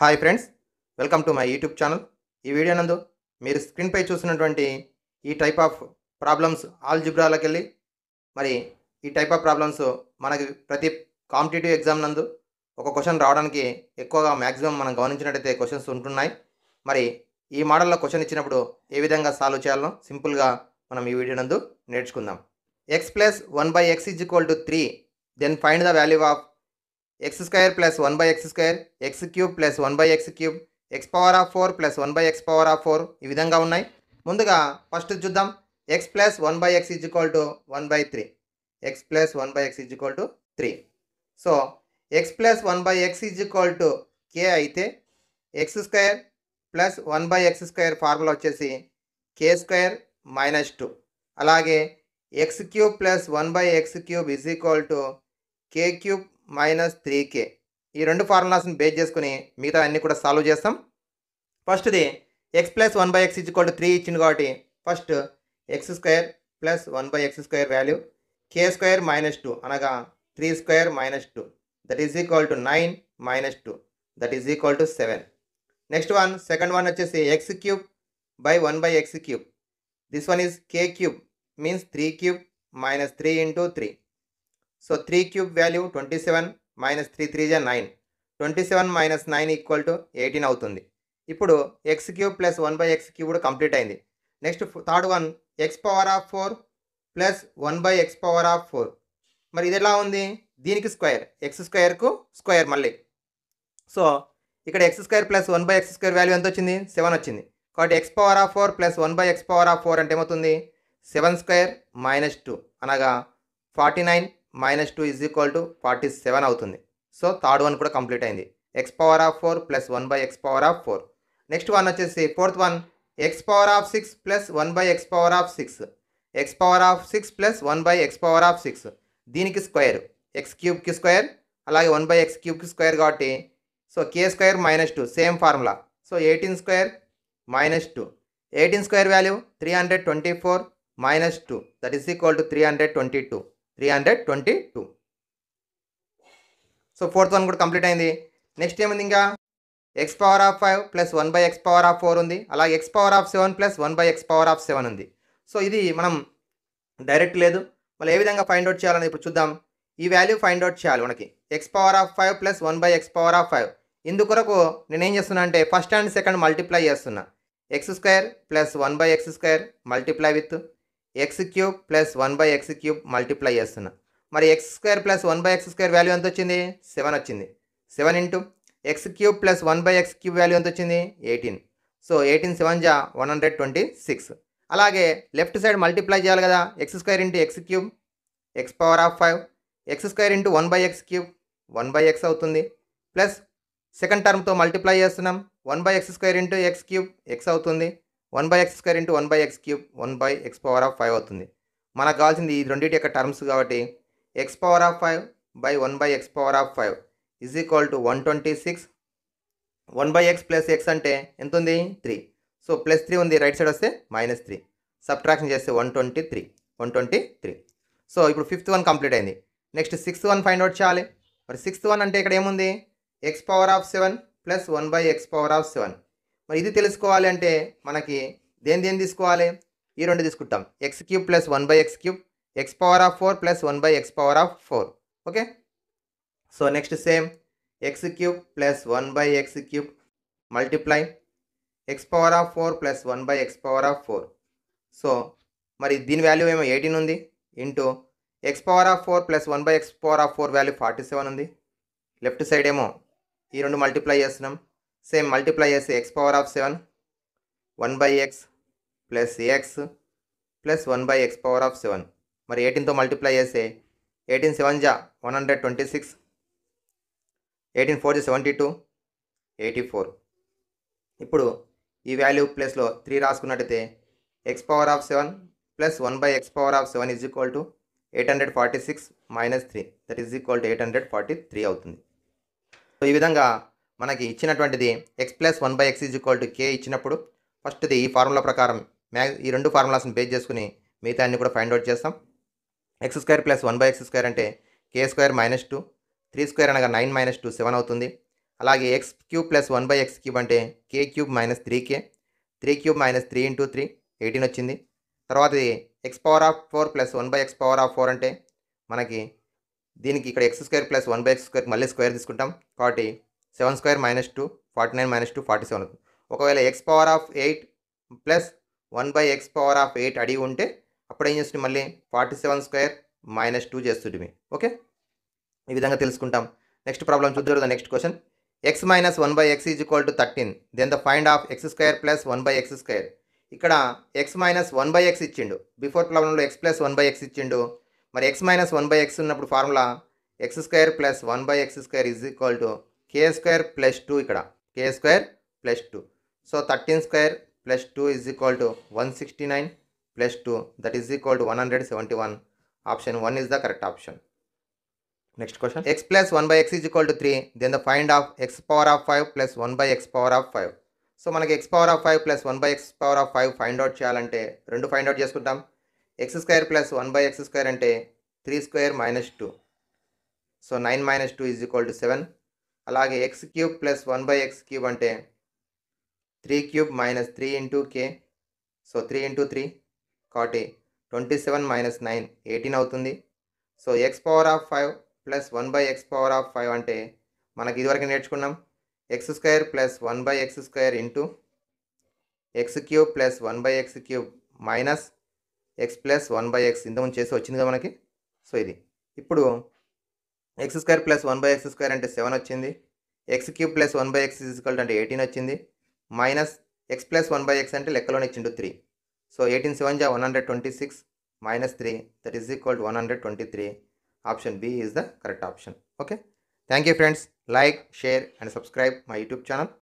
hi friends welcome to my YouTube channel ఈ video నందు మీరు స్క్రీన్పై చూసినటువంటి ఈ టైప్ ఆఫ్ ప్రాబ్లమ్స్ జిబ్రాలకు వెళ్ళి మరి ఈ టైప్ ఆఫ్ ప్రాబ్లమ్స్ మనకి ప్రతి కాంపిటేటివ్ ఎగ్జామ్ నందు ఒక క్వశ్చన్ రావడానికి ఎక్కువగా మ్యాక్సిమం మనం గమనించినట్టయితే క్వశ్చన్స్ ఉంటున్నాయి మరి ఈ మోడల్లో క్వశ్చన్ ఇచ్చినప్పుడు ఏ విధంగా సాల్వ్ చేయాలనో సింపుల్గా మనం ఈ వీడియో నందు నేర్చుకుందాం x plus one by x is equal to three then find the value of x square plus one by x square x cube plus one by x cube x power of four plus one by x power of four ఈ విధంగా ఉన్నాయి ముందుగా first చూద్దాం x plus one by x is to one by three x plus one by x is to three so x plus one by x is to k అయితే x square plus one by x square formula వచ్చేసి k square minus two అలాగే x cube plus one by x cube is equal to k cube minus three k ఈ రెండు ఫార్ములాస్ని base చేసుకుని మిగతా అన్నీ కూడా solve చేస్తాం ఫస్ట్ది x plus one by x ఇచ్చుకోల్ త్రీ ఇచ్చింది కాబట్టి first x square plus one by x square value k square minus two అనగా three square minus two that is equal to nine minus two that is equal to seven next one second one వచ్చేసి x cube by one by x cube this one is k cube means three cube minus three into three so three cube value twenty seven minus three three జా nine twenty seven minus nine equal to eighteen అవుతుంది ఇప్పుడు x cube plus one by x కూడా complete అయింది next third one x power of four plus one by x power of four మరి ఇది ఎలా ఉంది దీనికి స్క్వేర్ ఎక్స్ స్క్వేర్కు స్క్వేర్ మళ్ళీ సో ఇక్కడ x square plus one by x square value ఎంత వచ్చింది సెవెన్ వచ్చింది కాబట్టి x power of four plus one by x power of four అంటే ఏమవుతుంది సెవెన్ స్క్వేర్ మైనస్ టూ అనగా forty nine minus two is equal to forty seven అవుతుంది so third one కూడా complete అయింది x power of four plus one by x power of four next one వచ్చేసి fourth one x power of six plus one by x power of six x power of six plus one by x power of six దీనికి square X క్యూబ్కి square అలాగే one by x క్యూబ్కి square కాబట్టి so k square minus two same formula so eighteen square minus two eighteen square value three hundred twenty four minus two that is equal to three hundred twenty two three hundred twenty two so fourth one కూడా complete అయింది next ఏముంది ఇంకా x power of five plus one by x power of four ఉంది అలాగే x power of seven plus one by x power of seven ఉంది so ఇది మనం direct లేదు మళ్ళీ ఏ విధంగా ఫైండ్ అవుట్ చేయాలని ఇప్పుడు చూద్దాం ఈ వాల్యూ ఫైండ్ అవుట్ చేయాలి మనకి x power of five plus one by x power of five ఇందుకొరకు నేనేం చేస్తున్నా అంటే ఫస్ట్ అండ్ సెకండ్ మల్టిప్లై చేస్తున్నా x square plus one by x square multiply with x cube plus one by x cube multiply చేస్తున్నా మరి x square plus one by x square value ఎంత వచ్చింది seven వచ్చింది seven into x cube plus one by x cube value ఎంత వచ్చింది eighteen so eighteen seven జా one hundred twenty six అలాగే left side multiply చేయాలి కదా x square into x cube x power of five x square into one by x cube one by x అవుతుంది plus second టర్మ్తో multiply చేస్తున్నాం one by x square into x cube x అవుతుంది one by x square into one by x cube one by x power of five అవుతుంది మనకు కావాల్సింది ఈ రెండింటి యొక్క టర్మ్స్ కాబట్టి x power of five by one by x power of five is equal to one twenty six one by x plus x అంటే ఎంత ఉంది త్రీ సో ప్లస్ త్రీ ఉంది రైట్ సైడ్ వస్తే మైనస్ త్రీ సబ్ట్రాక్షన్ చేస్తే one twenty three one twenty three so ఇప్పుడు fifth one complete అయింది next sixth one find out చేయాలి మరి సిక్స్త్ వన్ అంటే ఇక్కడ ఏముంది x power of seven plus one by x power of seven మరి ఇది తెలుసుకోవాలి అంటే మనకి దేని దేని తీసుకోవాలి ఈ రెండు తీసుకుంటాం x cube plus one by x cube x power of four plus one by x power of four okay so next same x cube plus one by x cube multiply x power of four plus one by x power of four so మరి దీని value ఏమో eighteen ఉంది into x power of four plus one by x power of four value forty seven ఉంది left side ఏమో ఈ రెండు multiply చేస్తున్నాం same multiply చేసి x power of seven one by x plus x plus one by x power of seven మరి ఎయిటీన్తో multiply చేస్తే eighteen seven జా one hundred twenty six eighteen four జా సెవెంటీ టూ ఎయిటీ ఫోర్ ఇప్పుడు ఈ value ప్లేస్లో three రాసుకున్నట్టయితే x power of seven plus one by x power of seven is equal to eight hundred forty six minus three that is equal to eight hundred forty three అవుతుంది so ఈ విధంగా మనకి ఇచ్చినటువంటిది x plus one by x is equal to k ఇచ్చినప్పుడు ఫస్ట్ది ఈ formula ప్రకారం మ్యా ఈ రెండు ఫార్ములాస్ని బేస్ చేసుకుని మిగతా అన్ని కూడా ఫైండ్ అవుట్ చేస్తాం x square plus one by x square అంటే k square minus two three square అనగా నైన్ మైనస్ టూ సెవెన్ అవుతుంది అలాగే x cube plus one by x cube అంటే k cube minus three k three cube minus three into three eighteen వచ్చింది తర్వాత x power of four plus one by x power of four అంటే మనకి దీనికి ఇక్కడ x square plus one by x square మళ్ళీ square తీసుకుంటాం కాబట్టి seven square minus two forty nine minus two forty seven అవుతుంది ఒకవేళ x power of eight plus one by x power of eight అడిగి ఉంటే అప్పుడు ఏం చేస్తుంది మళ్ళీ forty seven square minus two చేస్తుంటిమి ఓకే ఈ విధంగా తెలుసుకుంటాం నెక్స్ట్ ప్రాబ్లం చూద్దాం next question x minus one by x is equal to thirteen then the find of x square plus one by x square ఇక్కడ x minus one by x ఇచ్చిండు before ప్రాబ్లంలో x plus one by x ఇచ్చిండు మరి x minus one by x ఉన్నప్పుడు formula x square plus one by x square is equal to k square plus two ఇక్కడ k square plus two so thirteen square plus two is equal to one sixty nine plus two that is equal to one hundred seventy one option one is the correct option next question x plus one by x is equal to three then the find of x power of five plus one by x power of five so మనకి x power of five plus one by x power of five find out చేయాలంటే రెండు find out చేసుకుంటాం x square plus one by x square అంటే three square minus two so nine minus two is equal to seven అలాగే x cube plus one by x cube అంటే three cube minus three into k so three into three కాబట్టి twenty seven minus nine eighteen అవుతుంది so x power of five plus one by x power of five అంటే మనకి ఇదివరకు నేర్చుకున్నాం x square plus one by x square into x cube plus one by x cube minus x plus one by x ఇంతకుముందు చేసి వచ్చింది కదా మనకి so ఇది ఇప్పుడు x square plus one by x square అంటే సెవెన్ వచ్చింది x cube plus one by x is equal అంటే ఎయిటీన్ వచ్చింది minus x plus one by x అంటే లెక్కలోనే ఇచ్చిండు త్రీ సో ఎయిటీన్ సెవెన్ జా one hundred twenty six minus three that is equal to one hundred twenty three option B is the correct option okay thank you friends like share and subscribe my YouTube channel